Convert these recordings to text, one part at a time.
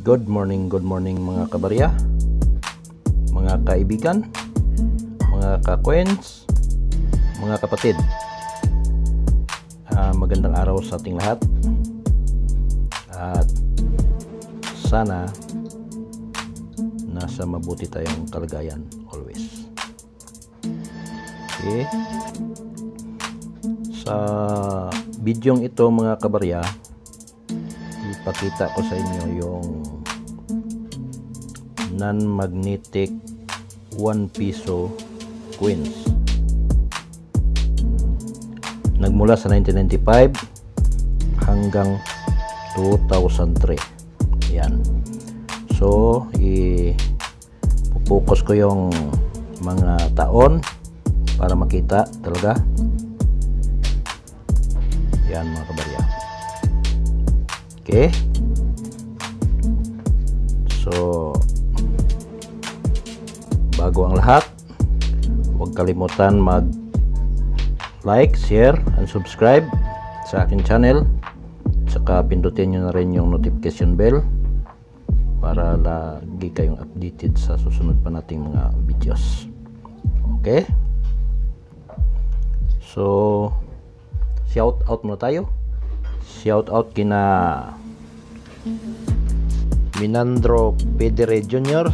Good morning, good morning mga kabarya, mga kaibigan, mga kakwens, mga kapatid. Uh, magandang araw sa ating lahat. At sana nasa mabuti tayong kalagayan always. Okay. Sa bidyong ito mga kabarya, ipapakita ko sa inyo yung non-magnetic 1 piso coins nagmula sa 1995 hanggang 2003 yan so i-focus ko yung mga taon para makita talaga yan mga kabalik okay so bago ang lahat huwag kalimutan mag like, share, and subscribe sa akin channel saka pindutin nyo na rin yung notification bell para lagi kayong updated sa susunod pa nating mga videos okay so shout out muna tayo Shout out kina Minandro Pedire Jr.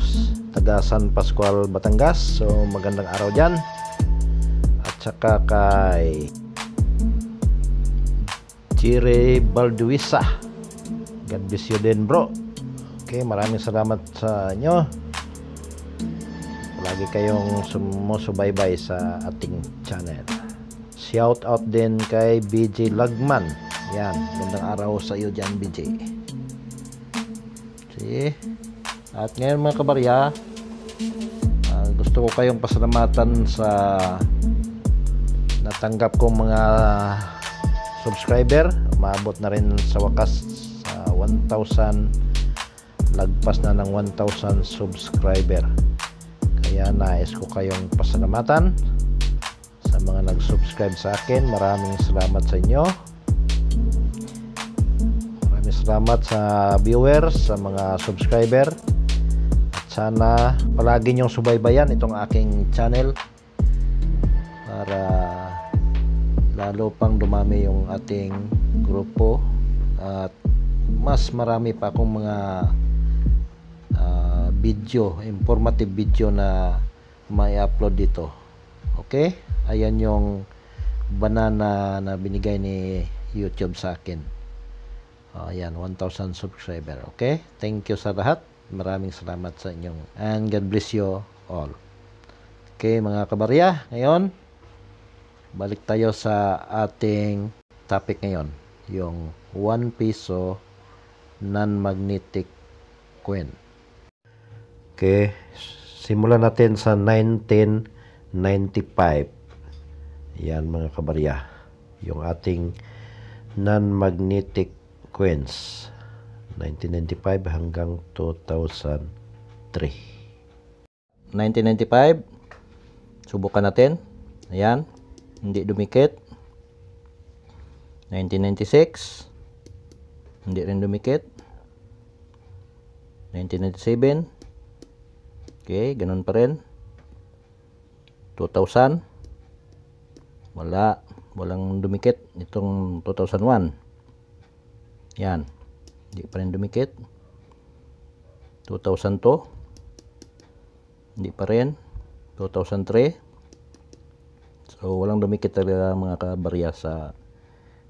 taga San Pascual, Batangas. So magandang araw dyan. At saka kay Chire Balduisa. God bless you din bro. Okay, maraming salamat sa inyo. Lagi kayong sumusubaybay sa ating channel. Shout out din kay BJ Lagman yan, gandang araw sa iyo dyan, BJ. See? At ngayon mga kabarya, uh, gusto ko kayong pasalamatan sa natanggap kong mga subscriber. Maabot na rin sa wakas sa uh, 1,000 lagpas na ng 1,000 subscriber. Kaya nais ko kayong pasalamatan sa mga nag-subscribe sa akin. Maraming salamat sa inyo. Salamat sa viewers, sa mga subscriber. At sana palagi niyong subaybayan itong aking channel para lalo pang dumami yung ating grupo at mas marami pa akong mga uh, video, informative video na may upload dito. Okay? Ayan yung banana na binigay ni YouTube sa akin. Uh, yan, 1,000 subscriber. Okay? Thank you sa lahat. Maraming salamat sa inyong and God bless you all. Okay, mga kabarya, ngayon, balik tayo sa ating topic ngayon. Yung 1 peso non-magnetic coin. Okay, simulan natin sa 1995. Ayan, mga kabarya, yung ating non-magnetic Consequence 1995 hanggang 2003 1995 subukan natin ayan hindi dumikit 1996 hindi rin dumikit 1997 okay ganun pa rin 2000 wala walang dumikit itong 2001 yan. Hindi pa rin dumikit. 2000 to. Hindi pa rin. 2003. So, walang dumikit talaga mga kabarya sa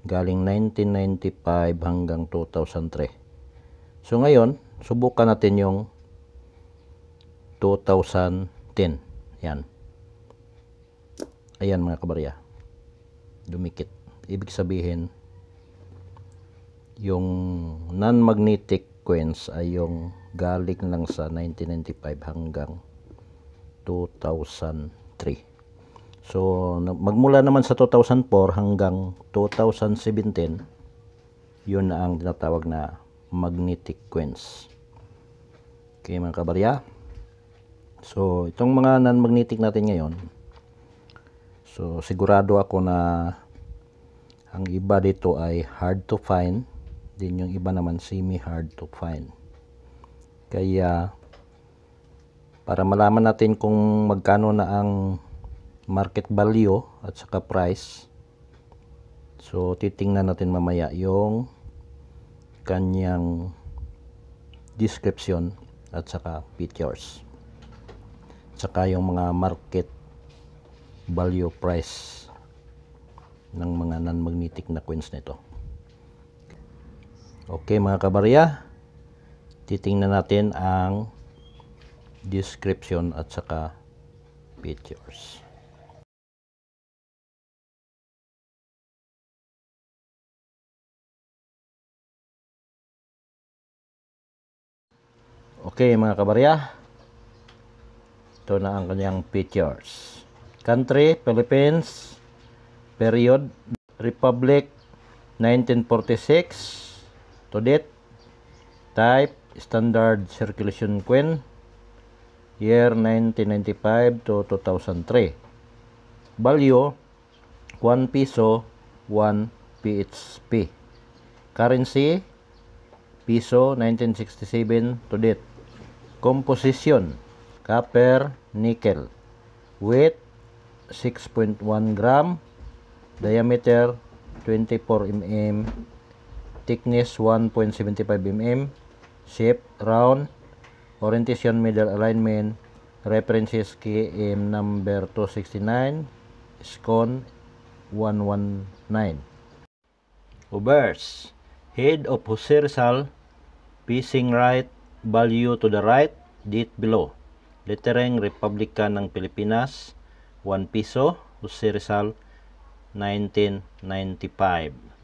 galing 1995 hanggang 2003. So, ngayon, subukan natin yung 2010. Yan. Ayan mga kabarya. Dumikit. Ibig sabihin, yung non-magnetic coins ay yung galing lang sa 1995 hanggang 2003. So, magmula naman sa 2004 hanggang 2017, yun na ang tinatawag na magnetic coins. Okay mga kabarya. So, itong mga non-magnetic natin ngayon, so sigurado ako na ang iba dito ay hard to find din yung iba naman semi hard to find kaya para malaman natin kung magkano na ang market value at saka price so titingnan natin mamaya yung kanyang description at saka features. at saka yung mga market value price ng mga non-magnetic na coins nito Okay mga kabarya, titingnan natin ang description at saka pictures. Okay mga kabarya, ito na ang kanyang pictures. Country, Philippines, period, Republic, 1946, to date type standard circulation coin year 1995 to 2003 value 1 peso 1 PHP currency peso 1967 to date composition copper nickel weight 6.1 gram diameter 24 mm thickness 1.75 mm, shape round, orientation middle alignment, references KM number 269, scone 119. Obers, head of Jose Rizal, facing right, value to the right, date below. Litereng Republika ng Pilipinas, 1 piso, Jose Rizal, 1995.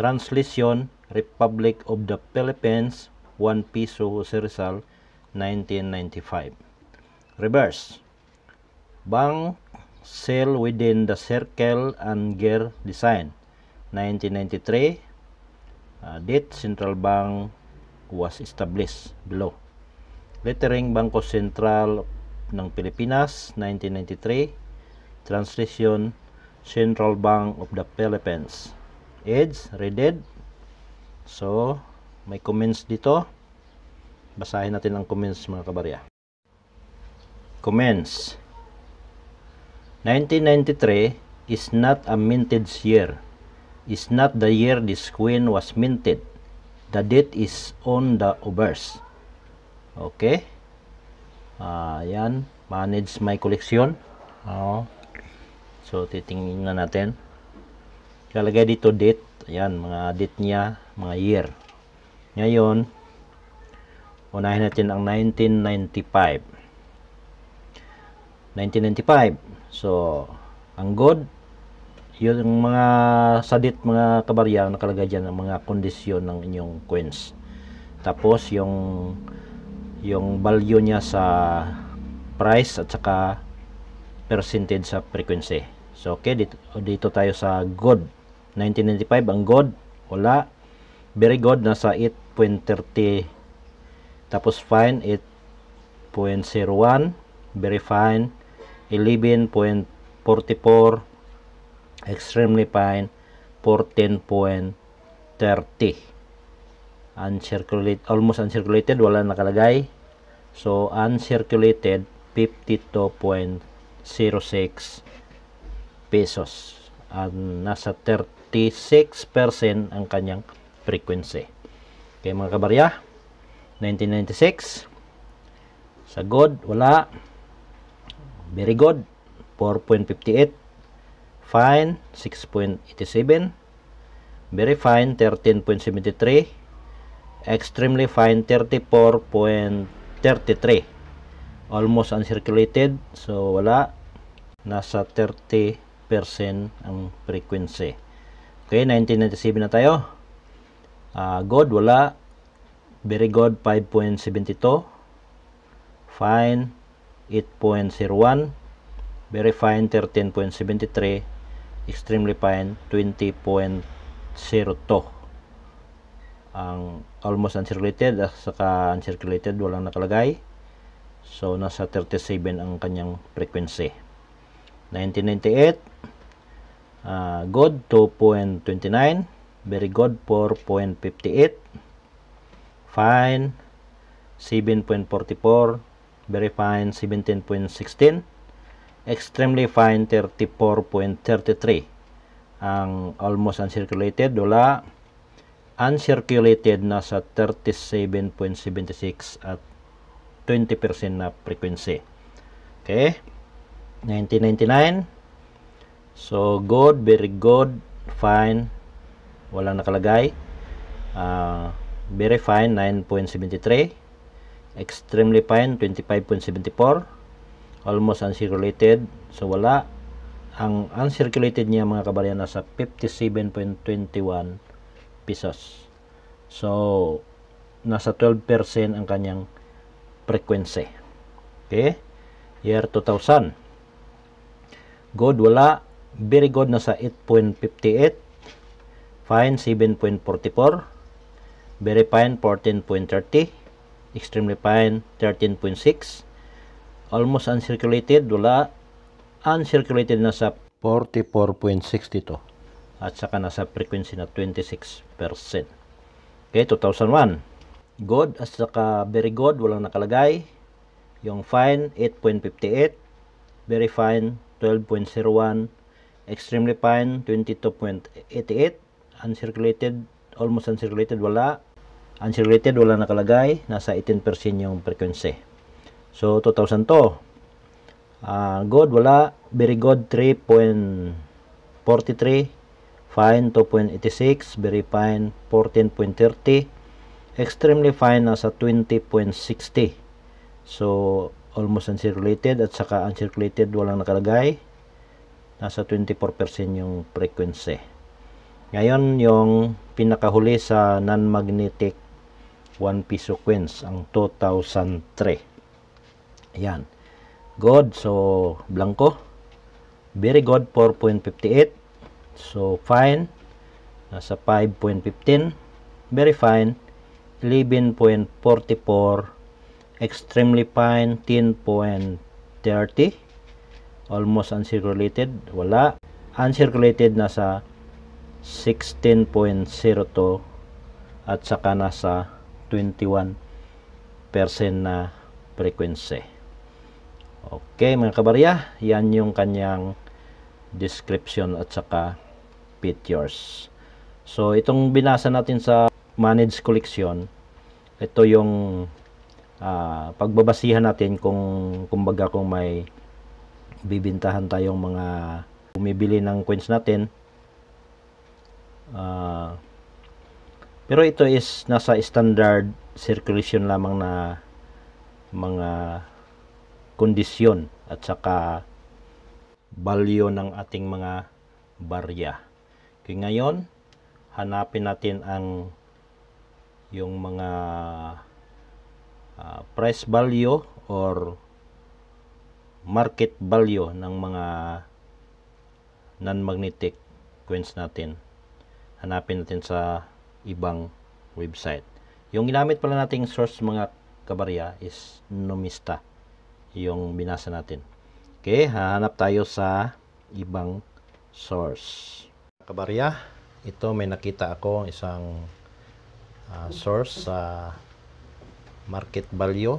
Translation Republic of the Philippines 1 Piso Jose Rizal 1995 Reverse Bang Sail Within the Circle and Gear Design 1993 uh, Date Central Bank was established below Lettering Bangko Sentral ng Pilipinas 1993 Translation Central Bank of the Philippines edge, redded So, may comments dito. Basahin natin ang comments mga kabarya. Comments. 1993 is not a minted year. Is not the year this queen was minted. The date is on the obverse. Okay? Uh, yan. Manage my collection. Uh, so, titingnan natin. Kalagay dito date. Ayan, mga date niya, mga year. Ngayon, unahin natin ang 1995. 1995. So, ang good, yung mga sadit, mga kabarya, nakalagay dyan ang mga kondisyon ng inyong coins. Tapos, yung yung value niya sa price at saka percentage sa frequency. So, okay, dito, dito tayo sa good. 1995 ang good wala very good nasa 8.30 tapos fine 8.01 very fine 11.44 extremely fine 14.30 uncirculated almost uncirculated wala nakalagay so uncirculated 52.06 pesos ang nasa 30 46% ang kanyang frequency. Okay mga kabarya, 1996. Sa good, wala. Very good, 4.58. Fine, 6.87. Very fine, 13.73. Extremely fine, 34.33. Almost uncirculated, so wala. Nasa 30% ang frequency. Okay, 1997 na tayo. Uh, ah, good, wala. Very good, 5.72. Fine, 8.01. Very fine, 13.73. Extremely fine, 20.02. Ang almost uncirculated at saka uncirculated, walang nakalagay. So, nasa 37 ang kanyang frequency. 1998, uh, good 2.29 very good 4.58 fine 7.44 very fine 17.16 extremely fine 34.33 ang almost uncirculated wala uncirculated nasa 37.76 at 20% na frequency okay 1999 So, good, very good, fine. Walang nakalagay. Uh, very fine, 9.73. Extremely fine, 25.74. Almost uncirculated. So, wala. Ang uncirculated niya mga kabayan nasa 57.21 pesos. So, nasa 12% ang kanyang frequency. Okay? Year 2000. Good, wala very good na sa 8.58 fine 7.44 very fine 14.30 extremely fine 13.6 almost uncirculated wala uncirculated na sa 44.62 at saka na sa frequency na 26% okay 2001 good at saka very good walang nakalagay yung fine 8.58 very fine 12.01 extremely fine 22.88 uncirculated almost uncirculated wala uncirculated wala nakalagay nasa 18% yung frequency so 2000 to uh, good wala very good 3.43 fine 2.86 very fine 14.30 extremely fine nasa 20.60 so almost uncirculated at saka uncirculated walang nakalagay nasa 24% yung frequency. Ngayon, yung pinakahuli sa non-magnetic 1 piso sequence ang 2003. Ayan. Good. So, blanco. Very good, 4.58. So, fine. Nasa 5.15. Very fine. 11.44. Extremely fine, 10.30 Almost uncirculated, wala. Uncirculated nasa 16.02 at saka nasa 21% na frequency. Okay mga kabarya, yan yung kanyang description at saka pictures. So itong binasa natin sa manage collection, ito yung uh, pagbabasihan natin kung kumbaga kung may bibintahan tayong mga bumibili ng coins natin. Uh, pero ito is nasa standard circulation lamang na mga kondisyon at saka value ng ating mga barya. Okay, ngayon, hanapin natin ang yung mga uh, price value or market value ng mga non-magnetic coins natin. Hanapin natin sa ibang website. Yung ginamit pala nating source mga kabarya is Numista. Yung binasa natin. Okay, hahanap tayo sa ibang source. Kabarya, ito may nakita ako isang uh, source sa uh, market value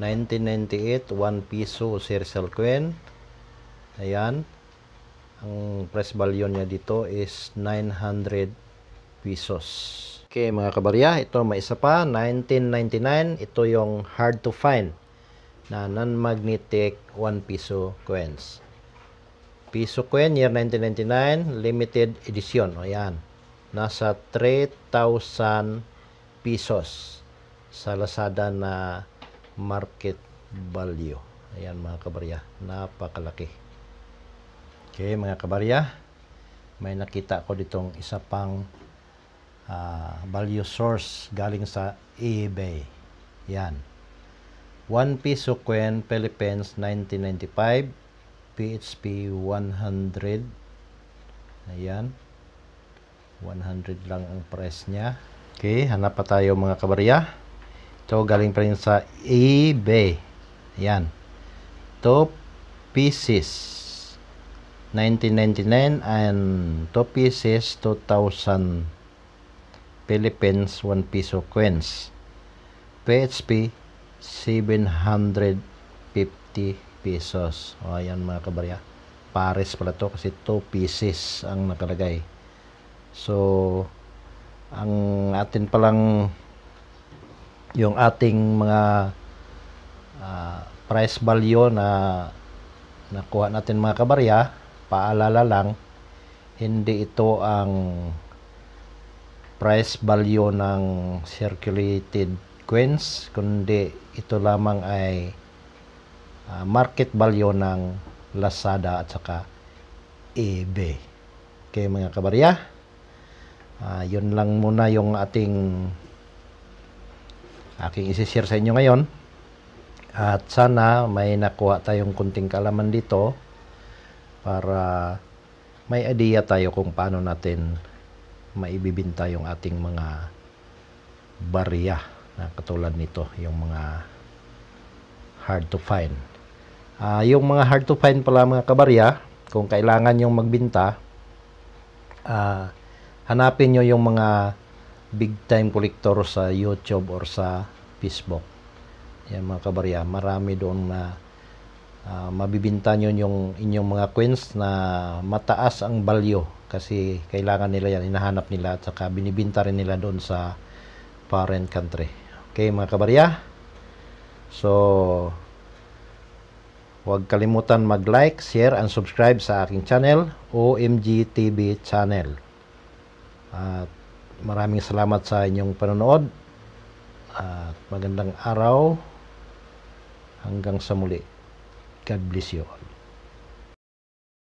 1998, 1 piso Sircel Queen Ayan. Ang price value niya dito is 900 pesos. Okay mga kabarya, ito may isa pa, 1999. Ito yung hard to find na non-magnetic 1 piso coins. Piso coin year 1999, limited edition. Ayan. Nasa 3,000 pesos sa Lazada na market value. Ayan mga kabarya, napakalaki. Okay mga kabarya, may nakita ko ditong isa pang uh, value source galing sa eBay. Yan. 1 piso coin Philippines 1995 PHP 100 Ayan 100 lang ang price niya Okay, hanap pa tayo mga kabarya to galing pa rin sa eBay. Yan. two pieces 1999 and two pieces 2000 Philippines 1 peso coins. PHP 750 pesos. O ayan mga kabarya. Pares pala to kasi two pieces ang nakalagay. So ang atin palang yung ating mga uh, price value na nakuha natin mga kabarya, paalala lang, hindi ito ang price value ng circulated coins, kundi ito lamang ay uh, market value ng Lazada at saka eBay. Okay mga kabarya, uh, yun lang muna yung ating aking isishare sa inyo ngayon. At sana may nakuha tayong kunting kalaman dito para may idea tayo kung paano natin maibibinta yung ating mga barya na katulad nito, yung mga hard to find. Uh, yung mga hard to find pala mga kabarya, kung kailangan yung magbinta, uh, hanapin nyo yung mga big time collector sa YouTube or sa Facebook. Yan mga kabarya, marami doon na uh, mabibinta nyo yung inyong mga coins na mataas ang value kasi kailangan nila yan, hinahanap nila at saka binibinta rin nila doon sa parent country. Okay mga kabarya, so Huwag kalimutan mag-like, share, and subscribe sa aking channel, OMG TV channel. At Maraming salamat sa inyong panonood at magandang araw hanggang sa muli. God bless you.